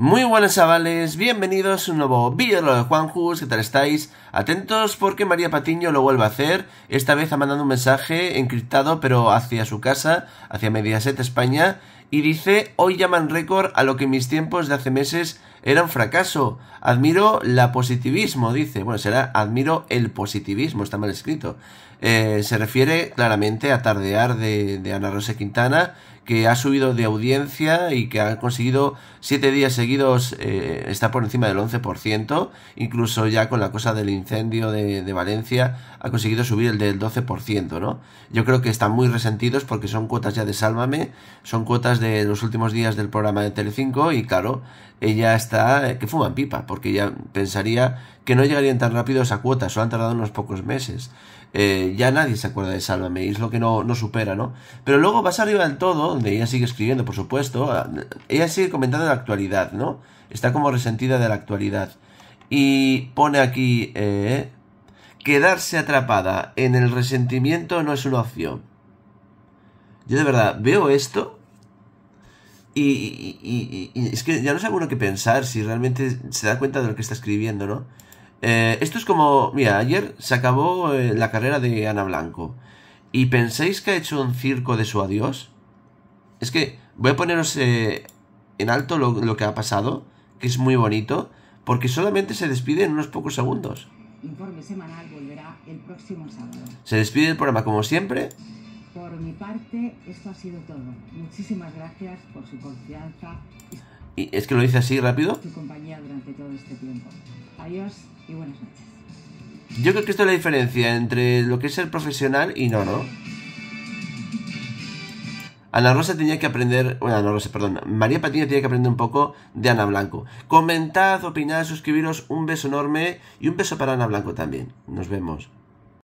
Muy buenas chavales, bienvenidos a un nuevo vídeo de Juanjus, ¿qué tal estáis? Atentos porque María Patiño lo vuelve a hacer, esta vez ha mandado un mensaje encriptado pero hacia su casa, hacia Mediaset España, y dice, hoy llaman récord a lo que en mis tiempos de hace meses era un fracaso, admiro la positivismo, dice, bueno, será admiro el positivismo, está mal escrito. Eh, se refiere claramente a tardear de Ana Rosa Quintana que ha subido de audiencia y que ha conseguido siete días seguidos, eh, está por encima del 11%, incluso ya con la cosa del incendio de, Valencia ha conseguido subir el del 12%, ¿no? Yo creo que están muy resentidos porque son cuotas ya de Sálvame, son cuotas de los últimos días del programa de Telecinco y claro, ella está eh, que fuman pipa, porque ya pensaría que no llegarían tan rápido a esa cuota, solo han tardado unos pocos meses. Eh, ya nadie se acuerda de Sálvame, y es lo que no, supera, ¿no? Pero luego vas arriba del todo, donde ella sigue escribiendo, por supuesto, ella sigue comentando la actualidad, ¿no? Está como resentida de la actualidad. Y pone aquí, eh, quedarse atrapada en el resentimiento no es una opción. Yo de verdad veo esto y, es que ya no sé uno qué pensar, si realmente se da cuenta de lo que está escribiendo, ¿no? Eh, esto es como, mira, ayer se acabó eh, la carrera de Ana Blanco. ¿Y pensáis que ha hecho un circo de su adiós? Es que voy a poneros eh, en alto lo, que ha pasado, que es muy bonito, porque solamente se despide en unos pocos segundos. Se despide el programa como siempre. Por mi parte, esto ha sido todo. Muchísimas gracias por su confianza es que lo dice así rápido. Este y buenas noches. Yo creo que esto es la diferencia entre lo que es el profesional y no, ¿no? Ana Rosa tenía que aprender, bueno, Ana Rosa, perdón, María Patiño tenía que aprender un poco de Ana Blanco. Comentad, opinad, suscribiros, un beso enorme y un beso para Ana Blanco también. Nos vemos.